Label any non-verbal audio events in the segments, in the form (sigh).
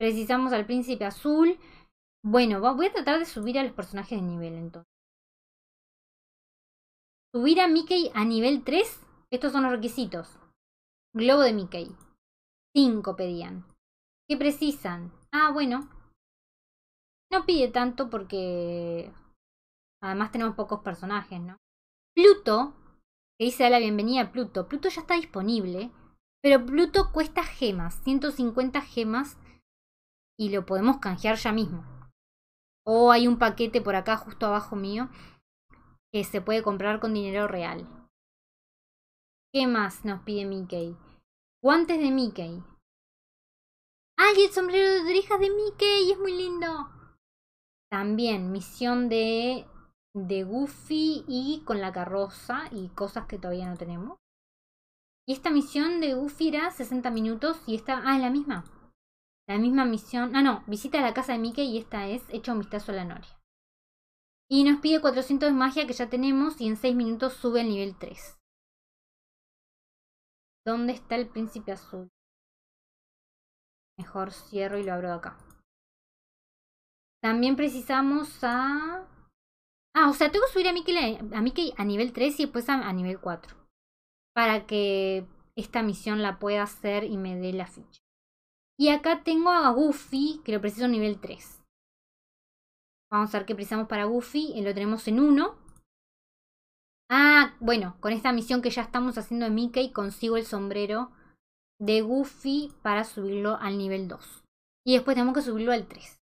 Precisamos al príncipe azul. Bueno, voy a tratar de subir a los personajes de nivel entonces. Subir a Mickey a nivel 3. Estos son los requisitos. Globo de Mickey. 5 pedían. ¿Qué precisan? Ah, bueno. No pide tanto porque además tenemos pocos personajes, ¿no? Pluto, que dice la bienvenida a Pluto. Pluto ya está disponible, pero Pluto cuesta gemas, 150 gemas y lo podemos canjear ya mismo. O hay un paquete por acá justo abajo mío que se puede comprar con dinero real. ¿Qué más nos pide Mickey? Guantes de Mickey. ¡Ay, el sombrero de orejas de Mickey! ¡Es muy lindo! También misión de, de Goofy y con la carroza y cosas que todavía no tenemos. Y esta misión de Goofy era 60 minutos y esta... Ah, es la misma. La misma misión. Ah, no, visita la casa de Mickey y esta es hecho un vistazo a la Noria. Y nos pide 400 de magia que ya tenemos y en 6 minutos sube al nivel 3. ¿Dónde está el príncipe azul? Mejor cierro y lo abro de acá. También precisamos a... Ah, o sea, tengo que subir a Mickey a, a nivel 3 y después a, a nivel 4. Para que esta misión la pueda hacer y me dé la ficha. Y acá tengo a Goofy, que lo preciso nivel 3. Vamos a ver qué precisamos para Goofy. Eh, lo tenemos en 1. Ah, bueno, con esta misión que ya estamos haciendo de Mickey, consigo el sombrero de Goofy para subirlo al nivel 2. Y después tenemos que subirlo al 3.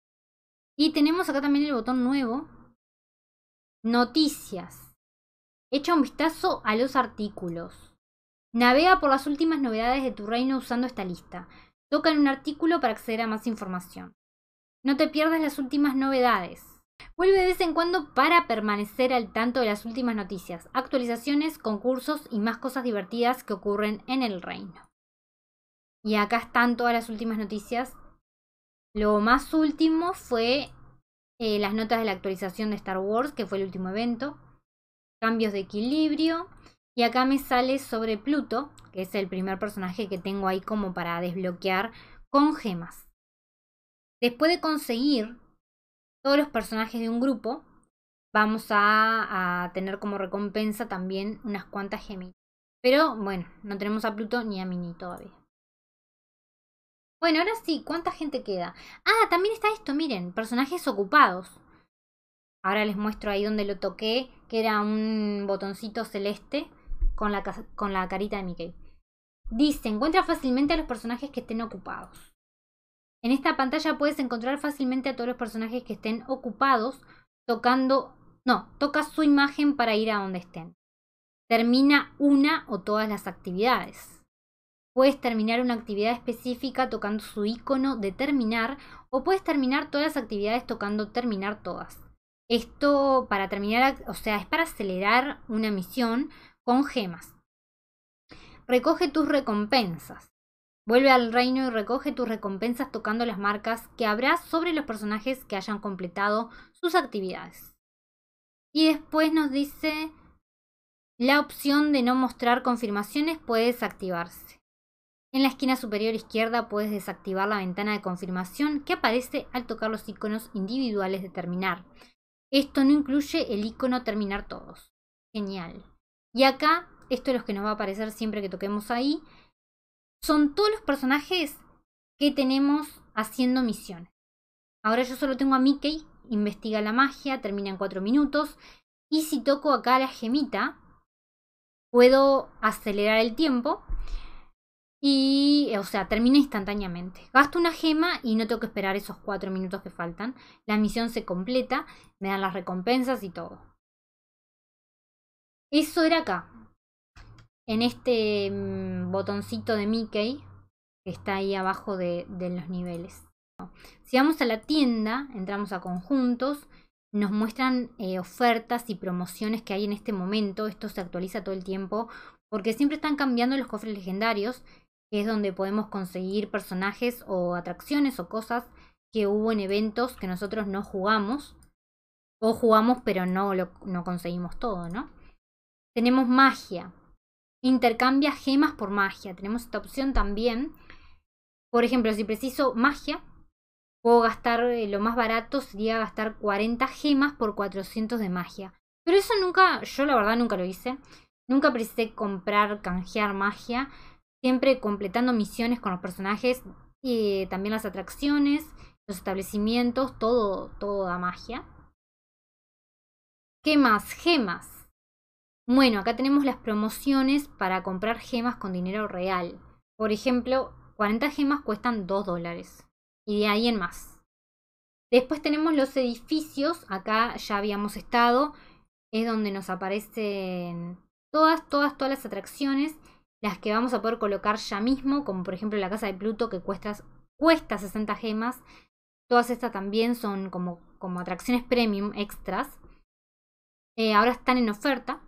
Y tenemos acá también el botón nuevo. Noticias. Echa un vistazo a los artículos. Navega por las últimas novedades de tu reino usando esta lista. Toca en un artículo para acceder a más información. No te pierdas las últimas novedades. Vuelve de vez en cuando para permanecer al tanto de las últimas noticias, actualizaciones, concursos y más cosas divertidas que ocurren en el reino. Y acá están todas las últimas noticias. Lo más último fue eh, las notas de la actualización de Star Wars, que fue el último evento. Cambios de equilibrio, y acá me sale sobre Pluto, que es el primer personaje que tengo ahí como para desbloquear con gemas. Después de conseguir todos los personajes de un grupo, vamos a, tener como recompensa también unas cuantas gemitas. Pero bueno, no tenemos a Pluto ni a Mini todavía. Bueno, ahora sí, ¿cuánta gente queda? Ah, también está esto, miren, personajes ocupados. Ahora les muestro ahí donde lo toqué, que era un botoncito celeste con la, carita de Mickey. Dice, encuentra fácilmente a los personajes que estén ocupados. En esta pantalla puedes encontrar fácilmente a todos los personajes que estén ocupados tocando... No, toca su imagen para ir a donde estén. Termina una o todas las actividades. Puedes terminar una actividad específica tocando su icono de terminar o puedes terminar todas las actividades tocando terminar todas. Esto para terminar, o sea, es para acelerar una misión con gemas. Recoge tus recompensas. Vuelve al reino y recoge tus recompensas tocando las marcas que habrá sobre los personajes que hayan completado sus actividades. Y después nos dice, la opción de no mostrar confirmaciones puede desactivarse. En la esquina superior izquierda puedes desactivar la ventana de confirmación que aparece al tocar los iconos individuales de terminar. Esto no incluye el icono terminar todos. Genial. Y acá, esto es lo que nos va a aparecer siempre que toquemos ahí, son todos los personajes que tenemos haciendo misiones. Ahora yo solo tengo a Mickey, investiga la magia, termina en 4 minutos. Y si toco acá la gemita, puedo acelerar el tiempo. Y, o sea, termina instantáneamente. Gasto una gema y no tengo que esperar esos 4 minutos que faltan. La misión se completa, me dan las recompensas y todo. Eso era acá. En este mm, botoncito de Mickey que está ahí abajo de, los niveles. Si vamos a la tienda, entramos a conjuntos, nos muestran eh, ofertas y promociones que hay en este momento. Esto se actualiza todo el tiempo porque siempre están cambiando los cofres legendarios, que es donde podemos conseguir personajes o atracciones o cosas que hubo en eventos que nosotros no jugamos o jugamos pero no lo no conseguimos todo, ¿no? Tenemos magia. Intercambia gemas por magia. Tenemos esta opción también. Por ejemplo, si preciso magia, puedo gastar, eh, lo más barato sería gastar 40 gemas por 400 de magia. Pero eso nunca, yo la verdad nunca lo hice. Nunca precisé comprar, canjear magia. Siempre completando misiones con los personajes y también las atracciones, los establecimientos, todo, todo da magia. ¿Qué más? Gemas. Bueno, acá tenemos las promociones para comprar gemas con dinero real. Por ejemplo, 40 gemas cuestan 2 dólares. Y de ahí en más. Después tenemos los edificios. Acá ya habíamos estado. Es donde nos aparecen todas, todas, todas las atracciones. Las que vamos a poder colocar ya mismo. Como por ejemplo la casa de Pluto que cuesta, 60 gemas. Todas estas también son como, como atracciones premium extras. Eh, ahora están en oferta.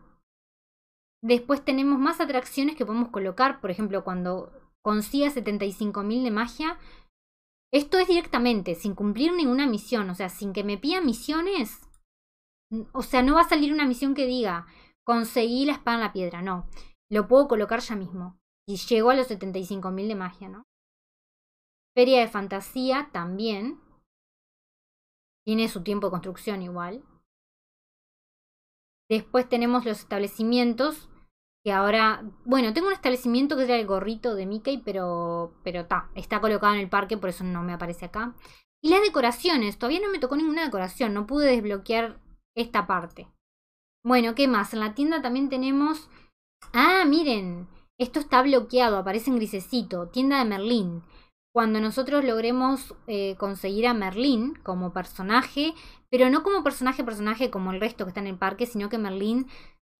Después tenemos más atracciones que podemos colocar, por ejemplo, cuando consiga 75.000 de magia. Esto es directamente, sin cumplir ninguna misión, o sea, sin que me pida misiones. O sea, no va a salir una misión que diga, conseguí la espada en la piedra, no. Lo puedo colocar ya mismo. Y llego a los 75.000 de magia, ¿no? Feria de fantasía también. Tiene su tiempo de construcción igual. Después tenemos los establecimientos, que ahora, bueno, tengo un establecimiento que era el gorrito de Mickey, pero pero está colocado en el parque, por eso no me aparece acá. Y las decoraciones, todavía no me tocó ninguna decoración, no pude desbloquear esta parte. Bueno, ¿qué más? En la tienda también tenemos... Ah, miren, esto está bloqueado, aparece en grisecito, tienda de Merlín cuando nosotros logremos eh, conseguir a Merlín como personaje, pero no como personaje personaje como el resto que está en el parque, sino que Merlín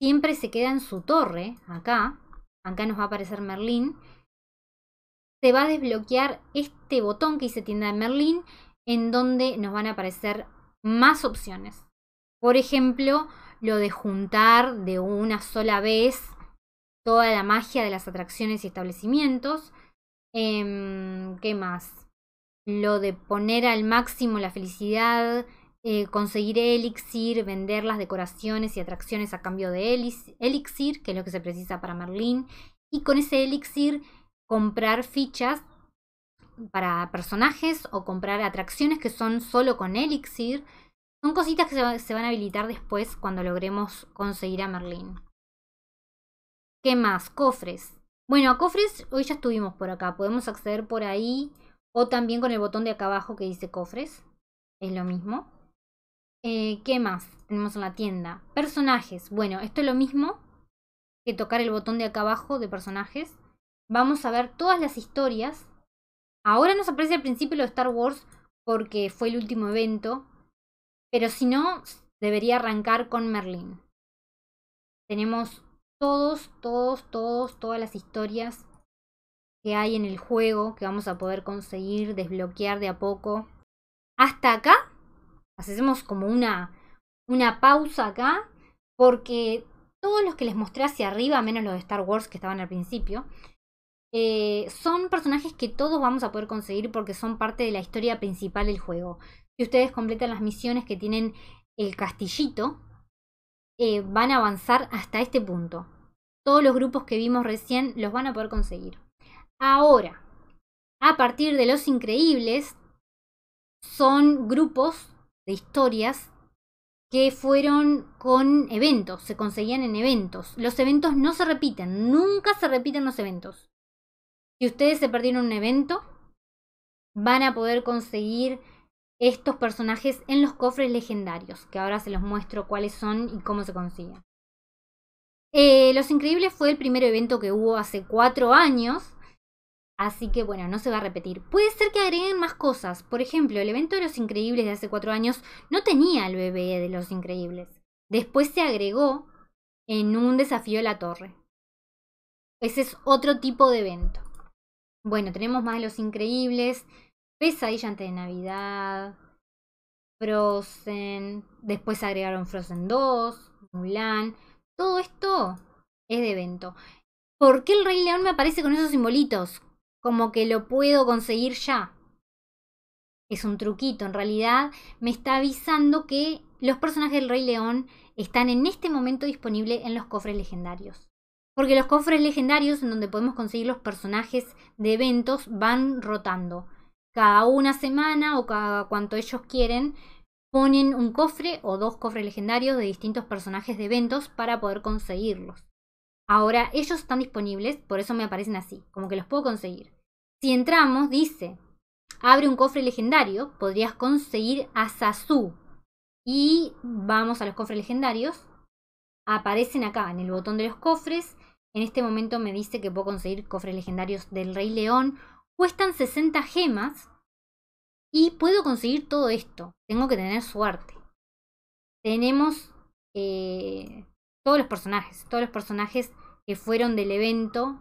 siempre se queda en su torre, acá, acá nos va a aparecer Merlín, se va a desbloquear este botón que dice tienda de Merlín, en donde nos van a aparecer más opciones. Por ejemplo, lo de juntar de una sola vez toda la magia de las atracciones y establecimientos. Eh, ¿Qué más? Lo de poner al máximo la felicidad, eh, conseguir elixir, vender las decoraciones y atracciones a cambio de elixir, que es lo que se precisa para Merlín, y con ese elixir comprar fichas para personajes o comprar atracciones que son solo con elixir. Son cositas que se, se van a habilitar después cuando logremos conseguir a Merlín. ¿Qué más? Cofres. Bueno, a cofres hoy ya estuvimos por acá. Podemos acceder por ahí o también con el botón de acá abajo que dice cofres. Es lo mismo. Eh, ¿Qué más tenemos en la tienda? Personajes. Bueno, esto es lo mismo que tocar el botón de acá abajo de personajes. Vamos a ver todas las historias. Ahora nos aparece al principio lo de Star Wars porque fue el último evento. Pero si no, debería arrancar con Merlin. Tenemos todos, todos, todos, todas las historias que hay en el juego que vamos a poder conseguir, desbloquear de a poco. Hasta acá, hacemos como una, una pausa acá, porque todos los que les mostré hacia arriba, menos los de Star Wars que estaban al principio, eh, son personajes que todos vamos a poder conseguir porque son parte de la historia principal del juego. Si ustedes completan las misiones que tienen el castillito, eh, van a avanzar hasta este punto todos los grupos que vimos recién los van a poder conseguir. Ahora, a partir de Los Increíbles, son grupos de historias que fueron con eventos, se conseguían en eventos. Los eventos no se repiten, nunca se repiten los eventos. Si ustedes se perdieron un evento, van a poder conseguir estos personajes en los cofres legendarios, que ahora se los muestro cuáles son y cómo se consiguen. Eh, Los Increíbles fue el primer evento que hubo hace cuatro años. Así que bueno, no se va a repetir. Puede ser que agreguen más cosas. Por ejemplo, el evento de Los Increíbles de hace cuatro años no tenía el bebé de Los Increíbles. Después se agregó en un desafío a la torre. Ese es otro tipo de evento. Bueno, tenemos más de Los Increíbles. Pesadilla antes de Navidad. Frozen. Después agregaron Frozen 2. Mulan. Todo esto es de evento. ¿Por qué el Rey León me aparece con esos simbolitos? Como que lo puedo conseguir ya. Es un truquito, en realidad me está avisando que los personajes del Rey León están en este momento disponibles en los cofres legendarios. Porque los cofres legendarios en donde podemos conseguir los personajes de eventos van rotando. Cada una semana o cada cuanto ellos quieren ponen un cofre o dos cofres legendarios de distintos personajes de eventos para poder conseguirlos. Ahora, ellos están disponibles, por eso me aparecen así, como que los puedo conseguir. Si entramos, dice, abre un cofre legendario, podrías conseguir a Sasu. Y vamos a los cofres legendarios. Aparecen acá en el botón de los cofres. En este momento me dice que puedo conseguir cofres legendarios del Rey León. Cuestan 60 gemas, y puedo conseguir todo esto. Tengo que tener suerte. Tenemos eh, todos los personajes. Todos los personajes que fueron del evento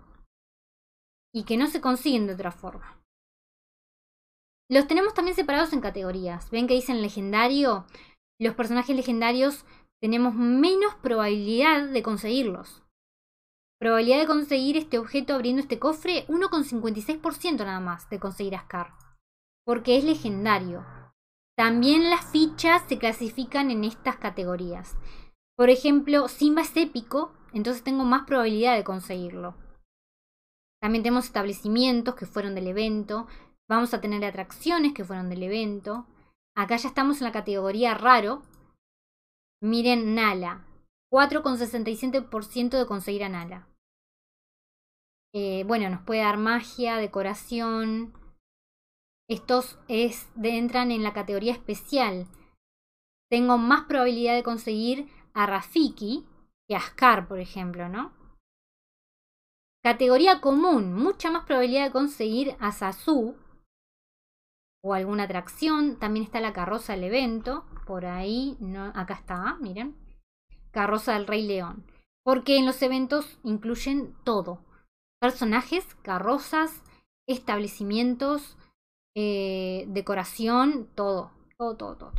y que no se consiguen de otra forma. Los tenemos también separados en categorías. Ven que dicen legendario. Los personajes legendarios tenemos menos probabilidad de conseguirlos. Probabilidad de conseguir este objeto abriendo este cofre, 1,56% nada más de conseguir Ascar porque es legendario. También las fichas se clasifican en estas categorías. Por ejemplo, Simba es épico, entonces tengo más probabilidad de conseguirlo. También tenemos establecimientos que fueron del evento. Vamos a tener atracciones que fueron del evento. Acá ya estamos en la categoría raro. Miren Nala. 4,67% de conseguir a Nala. Eh, bueno, nos puede dar magia, decoración, estos es de, entran en la categoría especial. Tengo más probabilidad de conseguir a Rafiki que a Scar, por ejemplo, ¿no? Categoría común, mucha más probabilidad de conseguir a Sasu o alguna atracción. También está la carroza del evento, por ahí, no, acá está, miren. Carroza del Rey León. Porque en los eventos incluyen todo. Personajes, carrozas, establecimientos, eh, decoración, todo, todo, todo, todo,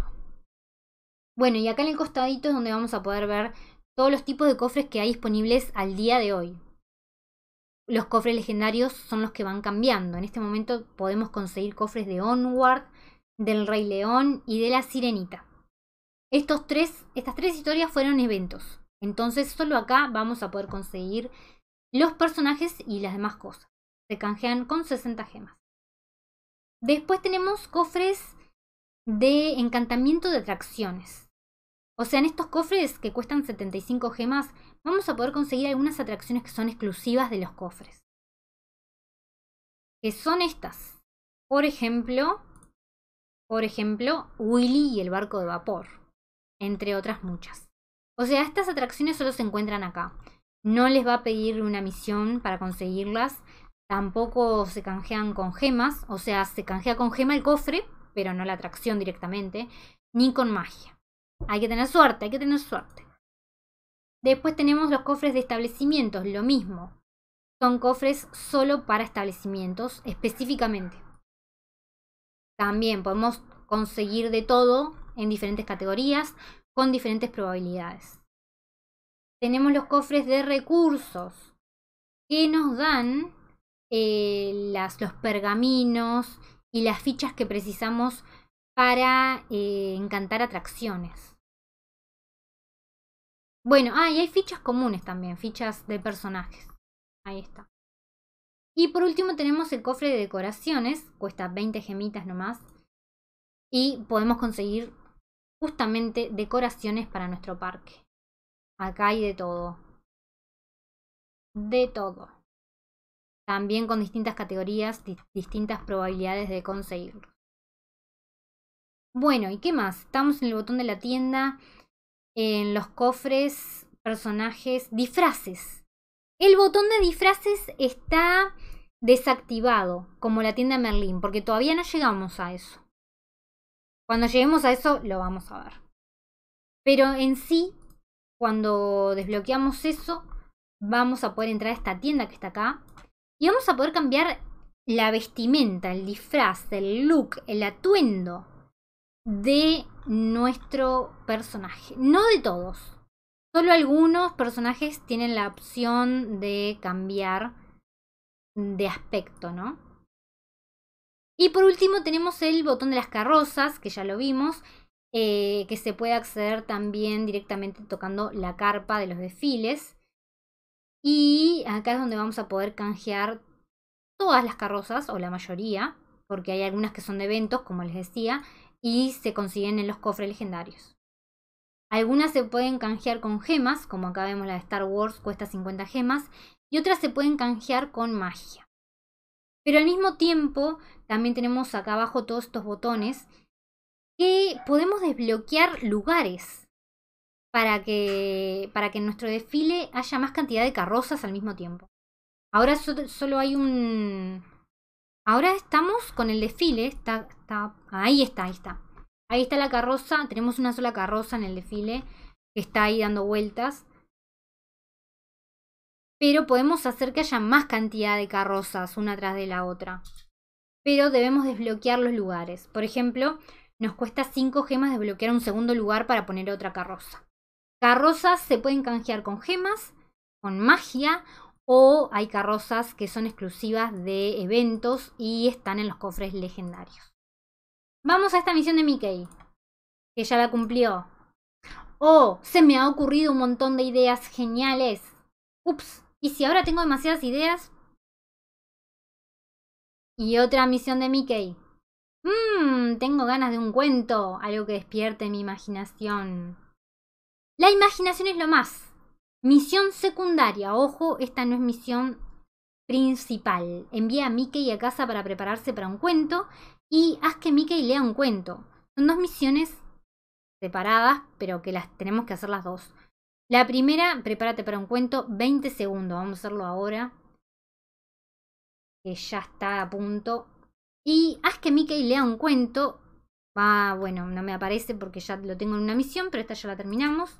Bueno, y acá en el costadito es donde vamos a poder ver todos los tipos de cofres que hay disponibles al día de hoy. Los cofres legendarios son los que van cambiando. En este momento podemos conseguir cofres de Onward, del Rey León y de la Sirenita. Estos tres, estas tres historias fueron eventos. Entonces solo acá vamos a poder conseguir los personajes y las demás cosas. Se canjean con 60 gemas. Después tenemos cofres de encantamiento de atracciones. O sea, en estos cofres que cuestan 75 gemas, vamos a poder conseguir algunas atracciones que son exclusivas de los cofres. Que son estas. Por ejemplo, por ejemplo, Willy y el barco de vapor, entre otras muchas. O sea, estas atracciones solo se encuentran acá. No les va a pedir una misión para conseguirlas, Tampoco se canjean con gemas, o sea, se canjea con gema el cofre, pero no la atracción directamente, ni con magia. Hay que tener suerte, hay que tener suerte. Después tenemos los cofres de establecimientos, lo mismo. Son cofres solo para establecimientos específicamente. También podemos conseguir de todo en diferentes categorías con diferentes probabilidades. Tenemos los cofres de recursos que nos dan eh, las, los pergaminos y las fichas que precisamos para eh, encantar atracciones. Bueno, ah, y hay fichas comunes también, fichas de personajes. Ahí está. Y por último tenemos el cofre de decoraciones, cuesta 20 gemitas nomás. Y podemos conseguir justamente decoraciones para nuestro parque. Acá hay de todo. De todo también con distintas categorías, distintas probabilidades de conseguirlo. Bueno, ¿y qué más? Estamos en el botón de la tienda, en los cofres, personajes, disfraces. El botón de disfraces está desactivado, como la tienda Merlin, porque todavía no llegamos a eso. Cuando lleguemos a eso lo vamos a ver. Pero en sí, cuando desbloqueamos eso, vamos a poder entrar a esta tienda que está acá y vamos a poder cambiar la vestimenta, el disfraz, el look, el atuendo de nuestro personaje. No de todos. Solo algunos personajes tienen la opción de cambiar de aspecto, ¿no? Y por último tenemos el botón de las carrozas, que ya lo vimos, eh, que se puede acceder también directamente tocando la carpa de los desfiles. Y acá es donde vamos a poder canjear todas las carrozas, o la mayoría, porque hay algunas que son de eventos, como les decía, y se consiguen en los cofres legendarios. Algunas se pueden canjear con gemas, como acá vemos la de Star Wars, cuesta 50 gemas, y otras se pueden canjear con magia. Pero al mismo tiempo, también tenemos acá abajo todos estos botones que podemos desbloquear lugares para que, para que en nuestro desfile haya más cantidad de carrozas al mismo tiempo. Ahora solo hay un... Ahora estamos con el desfile, está, está, ahí está, ahí está. Ahí está la carroza, tenemos una sola carroza en el desfile que está ahí dando vueltas. Pero podemos hacer que haya más cantidad de carrozas una tras de la otra. Pero debemos desbloquear los lugares. Por ejemplo, nos cuesta 5 gemas desbloquear un segundo lugar para poner otra carroza. Carrozas se pueden canjear con gemas, con magia o hay carrozas que son exclusivas de eventos y están en los cofres legendarios. Vamos a esta misión de Mickey, que ya la cumplió. Oh, se me ha ocurrido un montón de ideas geniales. Ups, ¿y si ahora tengo demasiadas ideas? Y otra misión de Mickey. Mmm, tengo ganas de un cuento, algo que despierte mi imaginación. La imaginación es lo más. Misión secundaria. Ojo, esta no es misión principal. Envía a Mickey a casa para prepararse para un cuento y haz que Mickey lea un cuento. Son dos misiones separadas, pero que las tenemos que hacer las dos. La primera, prepárate para un cuento, 20 segundos. Vamos a hacerlo ahora. Que ya está a punto. Y haz que Mickey lea un cuento. Va, ah, bueno, no me aparece porque ya lo tengo en una misión, pero esta ya la terminamos.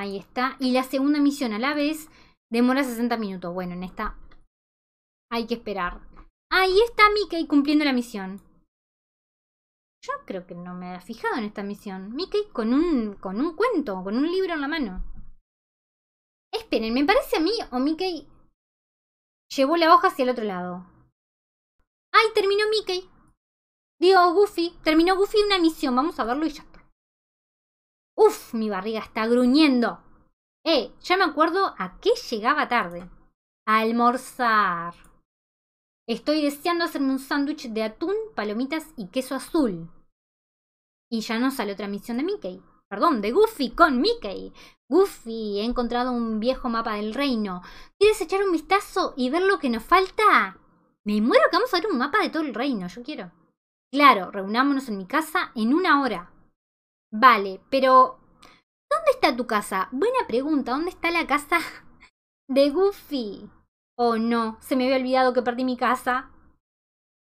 Ahí está. Y la segunda misión a la vez demora 60 minutos. Bueno, en esta hay que esperar. Ahí está Mickey cumpliendo la misión. Yo creo que no me he fijado en esta misión. Mickey con un, con un cuento, con un libro en la mano. Esperen, me parece a mí o Mickey llevó la hoja hacia el otro lado. ¡Ay, terminó Mickey! Digo, Goofy, terminó Goofy una misión. Vamos a verlo y ya Uf, mi barriga está gruñendo. Eh, ya me acuerdo a qué llegaba tarde. A almorzar. Estoy deseando hacerme un sándwich de atún, palomitas y queso azul. Y ya no sale otra misión de Mickey. Perdón, de Goofy con Mickey. Goofy, he encontrado un viejo mapa del reino. ¿Quieres echar un vistazo y ver lo que nos falta? Me muero que vamos a ver un mapa de todo el reino, yo quiero. Claro, reunámonos en mi casa en una hora. Vale, pero ¿dónde está tu casa? Buena pregunta, ¿dónde está la casa (laughs) de Goofy? Oh no, se me había olvidado que perdí mi casa.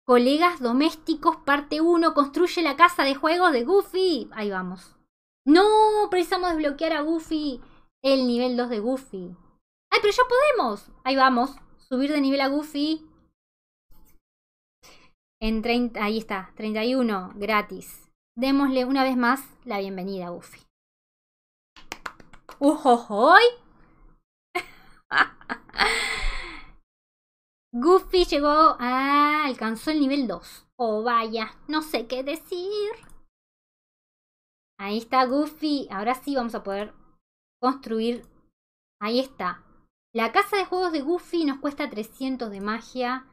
Colegas domésticos, parte 1, construye la casa de juegos de Goofy. Ahí vamos. No, precisamos desbloquear a Goofy, el nivel 2 de Goofy. ¡Ay, pero ya podemos! Ahí vamos, subir de nivel a Goofy. En ahí está, 31, gratis démosle una vez más la bienvenida a Buffy. hoy (laughs) Goofy llegó a... alcanzó el nivel 2. Oh, vaya, no sé qué decir. Ahí está Goofy. Ahora sí vamos a poder construir. Ahí está. La casa de juegos de Goofy nos cuesta 300 de magia.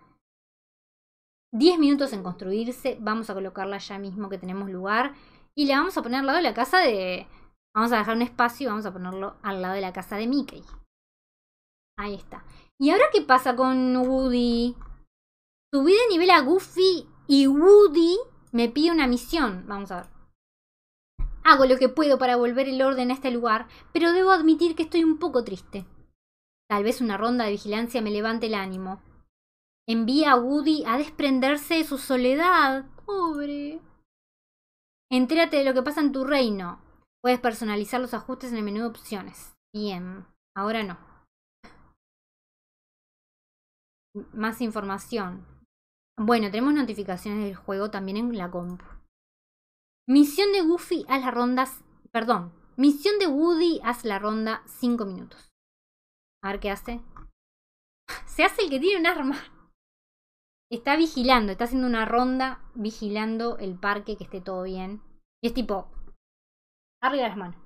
10 minutos en construirse. Vamos a colocarla ya mismo que tenemos lugar. Y la vamos a poner al lado de la casa de... Vamos a dejar un espacio y vamos a ponerlo al lado de la casa de Mickey. Ahí está. ¿Y ahora qué pasa con Woody? Subí de nivel a Goofy y Woody me pide una misión. Vamos a ver. Hago lo que puedo para volver el orden a este lugar, pero debo admitir que estoy un poco triste. Tal vez una ronda de vigilancia me levante el ánimo. Envía a Woody a desprenderse de su soledad. Pobre. Entérate de lo que pasa en tu reino. Puedes personalizar los ajustes en el menú de opciones. Bien, ahora no. Más información. Bueno, tenemos notificaciones del juego también en la compu. Misión de Goofy a las rondas. Perdón. Misión de Woody haz la ronda 5 minutos. A ver qué hace. (laughs) Se hace el que tiene un arma está vigilando, está haciendo una ronda vigilando el parque que esté todo bien. Y es tipo, arriba las manos.